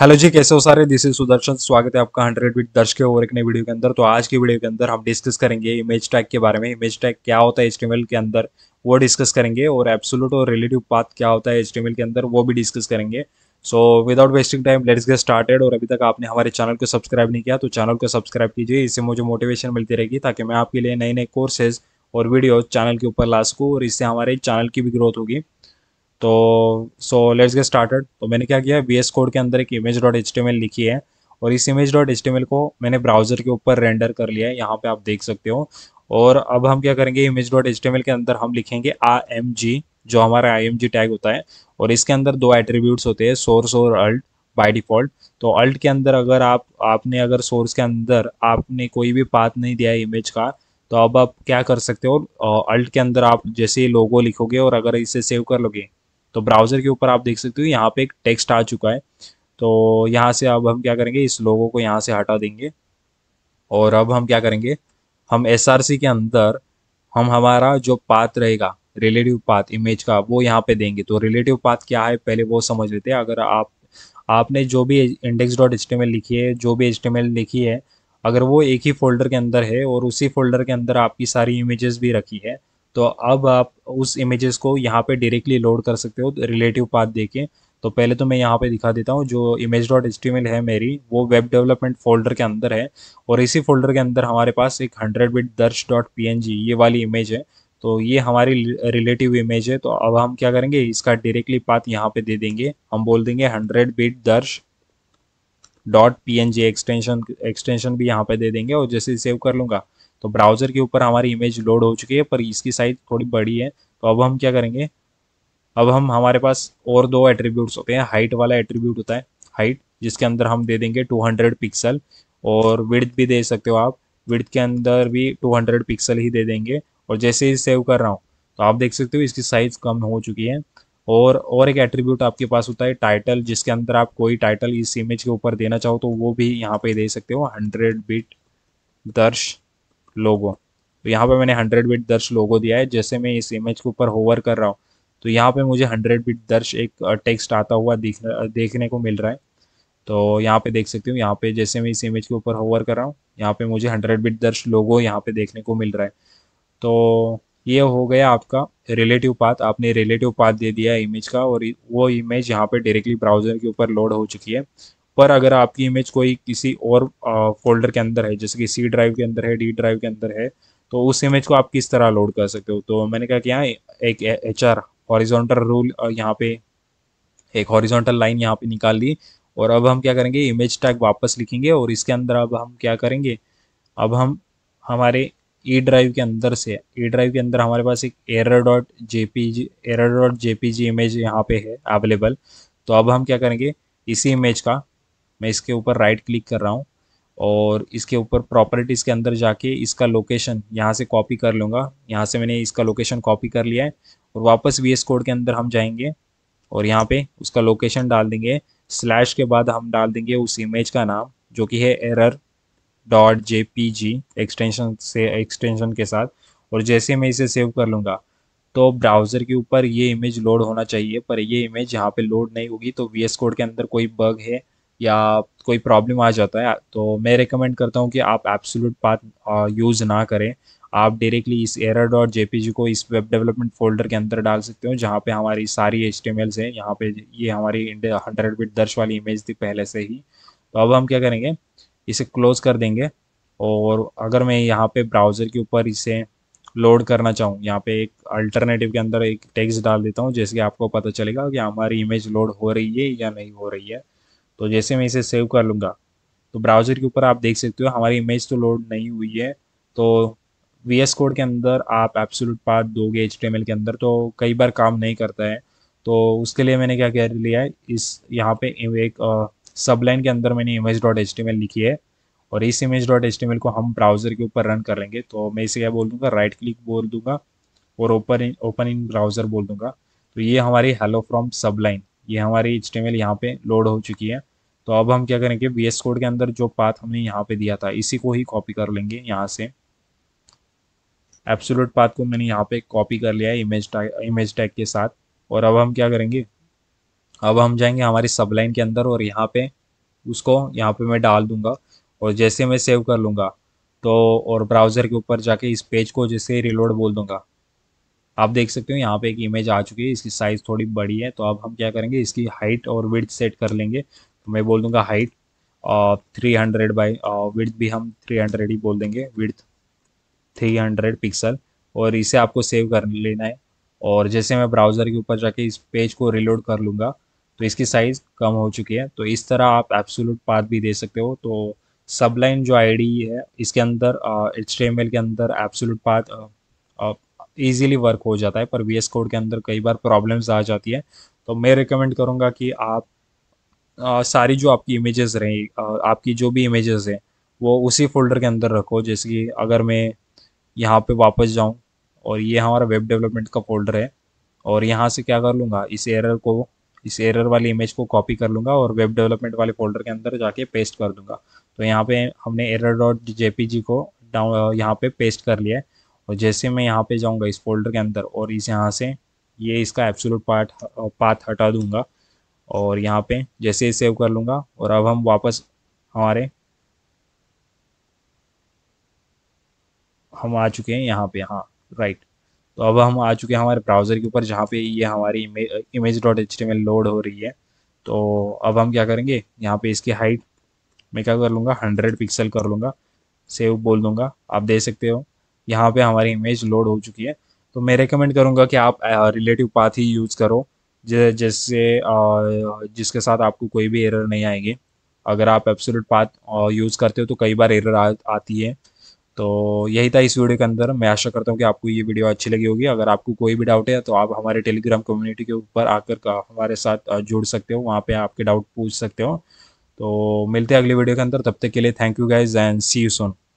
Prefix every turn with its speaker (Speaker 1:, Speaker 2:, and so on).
Speaker 1: hello जी कैसे हो सारे दिस इज सुदर्शन स्वागत है आपका हंड्रेड बीट दर्श के और एक नई वीडियो के अंदर तो आज की वीडियो के अंदर हम डिस्कस करेंगे इमेज टैग के बारे में इमेज टैग क्या होता है एच के अंदर वो डिस्कस करेंगे और एब्सोलूट और रिलेटिव पाथ क्या होता है एच के अंदर वो भी डिस्कस करेंगे so without wasting time let's get started और अभी तक आपने हमारे चैनल को सब्सक्राइब नहीं किया तो चैनल को सब्सक्राइब कीजिए इससे मुझे मोटिवेशन मिलती रहेगी ताकि मैं आपके लिए नए नए कोर्सेज और वीडियो चैनल के ऊपर ला सकूँ और इससे हमारे चैनल की भी ग्रोथ होगी तो सो लेट्स गेट स्टार्टेड तो मैंने क्या किया वी एस कोड के अंदर एक इमेज डॉट एच लिखी है और इस इमेज डॉट एच को मैंने ब्राउज़र के ऊपर रेंडर कर लिया है यहाँ पे आप देख सकते हो और अब हम क्या करेंगे इमेज डॉट एच के अंदर हम लिखेंगे आर एम जी जो हमारा आई एम जी टैग होता है और इसके अंदर दो एट्रीब्यूट्स होते हैं सोर्स और अल्ट बाई डिफ़ॉल्ट तो अल्ट के अंदर अगर आप आपने अगर सोर्स के अंदर आपने कोई भी पाथ नहीं दिया है इमेज का तो अब आप क्या कर सकते हो अल्ट के अंदर आप जैसे लोगो लिखोगे और अगर इसे सेव कर लोगे तो ब्राउज़र के ऊपर आप देख सकते हो यहाँ पे एक टेक्स्ट आ चुका है तो यहाँ से अब हम क्या करेंगे इस लोगो को यहाँ से हटा देंगे और अब हम क्या करेंगे हम एस के अंदर हम हमारा जो पाथ रहेगा रिलेटिव पाथ इमेज का वो यहाँ पे देंगे तो रिलेटिव पाथ क्या है पहले वो समझ लेते हैं अगर आप आपने जो भी इंडेक्स डॉट एच लिखी है जो भी एच लिखी है अगर वो एक ही फोल्डर के अंदर है और उसी फोल्डर के अंदर आपकी सारी इमेजेस भी रखी है तो अब आप उस इमेजेस को यहाँ पे डायरेक्टली लोड कर सकते हो रिलेटिव पाथ देके तो पहले तो मैं यहाँ पे दिखा देता हूँ जो इमेज डॉट है मेरी वो वेब डेवलपमेंट फोल्डर के अंदर है और इसी फोल्डर के अंदर हमारे पास एक hundred bit Darsh dot P ये वाली इमेज है तो ये हमारी रिलेटिव इमेज है तो अब हम क्या करेंगे इसका डायरेक्टली पाथ यहाँ पे दे देंगे हम बोल देंगे hundred bit Darsh dot P extension extension भी यहाँ पे दे देंगे और जैसे सेव कर लूँगा तो ब्राउज़र के ऊपर हमारी इमेज लोड हो चुकी है पर इसकी साइज़ थोड़ी बड़ी है तो अब हम क्या करेंगे अब हम हमारे पास और दो एट्रीब्यूट्स होते हैं हाइट वाला एट्रीब्यूट होता है हाइट जिसके अंदर हम दे देंगे 200 पिक्सल और विड्थ भी दे सकते हो आप विड्थ के अंदर भी 200 पिक्सल ही दे देंगे और जैसे ही सेव कर रहा हूँ तो आप देख सकते हो इसकी साइज़ कम हो चुकी है और और एक एट्रीब्यूट आपके पास होता है टाइटल जिसके अंदर आप कोई टाइटल इस इमेज के ऊपर देना चाहो तो वो भी यहाँ पे दे सकते हो हंड्रेड बिट दर्श लोगो तो यहाँ पे मैंने हंड्रेड बिट दर्श लोगो दिया है जैसे मैं इस इमेज के ऊपर होवर कर रहा हूँ तो यहाँ पे मुझे हंड्रेड बिट दर्श एक टेक्स्ट आता हुआ दिख देखने को मिल रहा है तो यहाँ पे देख सकती हूँ यहाँ पे जैसे मैं इस इमेज के ऊपर होवर कर रहा हूँ यहाँ पे मुझे हंड्रेड बिट दर्श लोगो यहाँ पे देखने को मिल रहा है तो ये हो गया आपका रिलेटिव पाथ आपने रिलेटिव पाथ दे दिया इमेज का और वो इमेज यहाँ पे डायरेक्टली ब्राउज़र के ऊपर लोड हो चुकी है पर अगर आपकी इमेज कोई किसी और फोल्डर के अंदर है जैसे कि सी ड्राइव के अंदर है डी ड्राइव के अंदर है तो उस इमेज को आप किस तरह लोड कर सकते हो तो मैंने कहा कि यहाँ एक एच आर हॉरिजोंटल रूल यहाँ पे एक हॉरिजोंटल लाइन यहाँ पे निकाल ली और अब हम क्या करेंगे इमेज टैग वापस लिखेंगे और इसके अंदर अब हम क्या करेंगे अब हम हमारे ई e ड्राइव के अंदर से ई e ड्राइव के अंदर हमारे पास एक error dot J P G error dot J P G image यहाँ पे है अवेलेबल तो अब हम क्या करेंगे इसी इमेज का मैं इसके ऊपर राइट क्लिक कर रहा हूँ और इसके ऊपर प्रॉपर्टीज़ के अंदर जाके इसका लोकेशन यहाँ से कॉपी कर लूँगा यहाँ से मैंने इसका लोकेशन कॉपी कर लिया है और वापस वी कोड के अंदर हम जाएंगे और यहाँ पे उसका लोकेशन डाल देंगे स्लैश के बाद हम डाल देंगे उस इमेज का नाम जो कि है error dot J P G extension से एक्सटेंशन के साथ और जैसे मैं इसे सेव कर लूँगा तो ब्राउज़र के ऊपर ये इमेज लोड होना चाहिए पर ये इमेज यहाँ पे लोड नहीं होगी तो वी कोड के अंदर कोई बग है या कोई प्रॉब्लम आ जाता है तो मैं रिकमेंड करता हूँ कि आप एब्सोल्यूट पाथ यूज़ ना करें आप डायरेक्टली इस एरर डॉट जी को इस वेब डेवलपमेंट फोल्डर के अंदर डाल सकते हो जहाँ पे हमारी सारी एच टी हैं यहाँ पे ये हमारी हंड्रेड बिट दर्श वाली इमेज थी पहले से ही तो अब हम क्या करेंगे इसे क्लोज़ कर देंगे और अगर मैं यहाँ पे ब्राउज़र के ऊपर इसे लोड करना चाहूँ यहाँ पे एक अल्टरनेटिव के अंदर एक टेक्स्ट डाल देता हूँ जैसे कि आपको पता चलेगा कि हमारी इमेज लोड हो रही है या नहीं हो रही है तो जैसे मैं इसे सेव कर लूँगा तो ब्राउज़र के ऊपर आप देख सकते हो हमारी इमेज तो लोड नहीं हुई है तो वी एस कोड के अंदर आप एप्सोलूट पाथ दोगे एच के अंदर तो कई बार काम नहीं करता है तो उसके लिए मैंने क्या कर लिया है इस यहाँ पे एक सब लाइन के अंदर मैंने इमेज डॉट एच लिखी है और इस इमेज डॉट एच को हम ब्राउज़र के ऊपर रन करेंगे तो मैं इसे क्या बोल दूँगा राइट क्लिक बोल दूँगा और open in open in browser बोल दूँगा तो ये हमारी हेलो फ्रॉम सब लाइन ये हमारी एच टी यहाँ पे लोड हो चुकी है तो अब हम क्या करेंगे वी एस कोड के अंदर जो पाथ हमने यहाँ पे दिया था इसी को ही कॉपी कर लेंगे यहाँ से एब्सोलूट पाथ को मैंने यहाँ पे कॉपी कर लिया है इमेज टैग इमेज टैग के साथ और अब हम क्या करेंगे अब हम जाएंगे हमारी सबलाइन के अंदर और यहाँ पे उसको यहाँ पे मैं डाल दूंगा और जैसे मैं सेव कर लूँगा तो और ब्राउज़र के ऊपर जाके इस पेज को जैसे रिलोड बोल दूंगा आप देख सकते हो यहाँ पे एक इमेज आ चुकी है इसकी साइज़ थोड़ी बड़ी है तो अब हम क्या करेंगे इसकी हाइट और विड्थ सेट कर लेंगे तो मैं बोल दूंगा height three hundred by width भी हम थ्री हंड्रेड ही बोल देंगे विथ थ्री हंड्रेड पिक्सल और इसे आपको सेव कर लेना है और जैसे मैं ब्राउज़र के ऊपर जाके इस पेज को रिलोड कर लूँगा तो इसकी साइज़ कम हो चुकी है तो इस तरह आप एब्सोलूट पाथ भी दे सकते हो तो सब लाइन जो आईडी है इसके अंदर एच uh, के अंदर एब्सोलूट पाथ ईजिली वर्क हो जाता है पर वी कोड के अंदर कई बार प्रॉब्लम्स आ जाती है तो मैं रिकमेंड करूँगा कि आप आ, सारी जो आपकी इमेजेस रहीं आपकी जो भी इमेजेस हैं वो उसी फोल्डर के अंदर रखो जैसे कि अगर मैं यहाँ पे वापस जाऊँ और ये हमारा वेब डेवलपमेंट का फोल्डर है और यहाँ से क्या कर लूँगा इस एरर को इस एरर वाली इमेज को कॉपी कर लूँगा और वेब डेवलपमेंट वाले फोल्डर के अंदर जाके पेस्ट कर दूँगा तो यहाँ पे हमने एरर डॉट जे को डाउन यहाँ पे पेस्ट कर लिया है और जैसे मैं यहाँ पे जाऊँगा इस फोल्डर के अंदर और इस यहाँ से ये इसका एब्सोलूट पार्ट पाथ हटा दूँगा और यहाँ पे जैसे ही सेव कर लूँगा और अब हम वापस हमारे हम आ चुके हैं यहाँ पे हाँ राइट तो अब हम आ चुके हैं हमारे ब्राउज़र के ऊपर जहाँ पे ये हमारी इमेज डॉट एच लोड हो रही है तो अब हम क्या करेंगे यहाँ पे इसकी हाइट मैं क्या कर लूँगा हंड्रेड पिक्सल कर लूँगा सेव बोल दूँगा आप देख सकते हो यहाँ पे हमारी इमेज लोड हो चुकी है तो मैं रिकमेंड करूँगा कि आप रिलेटिव पाथ ही यूज़ करो जैसे जिसके साथ आपको कोई भी एरर नहीं आएंगे अगर आप एप्सोलूट पाथ यूज़ करते हो तो कई बार एरर आ, आती है तो यही था इस वीडियो के अंदर मैं आशा करता हूँ कि आपको ये वीडियो अच्छी लगी होगी अगर आपको कोई भी डाउट है तो आप हमारे टेलीग्राम कम्युनिटी के ऊपर आकर हमारे साथ जुड़ सकते हो वहाँ पे आपके डाउट पूछ सकते हो तो मिलते हैं अगले वीडियो के अंदर तब तक के लिए thank you guys and see you Son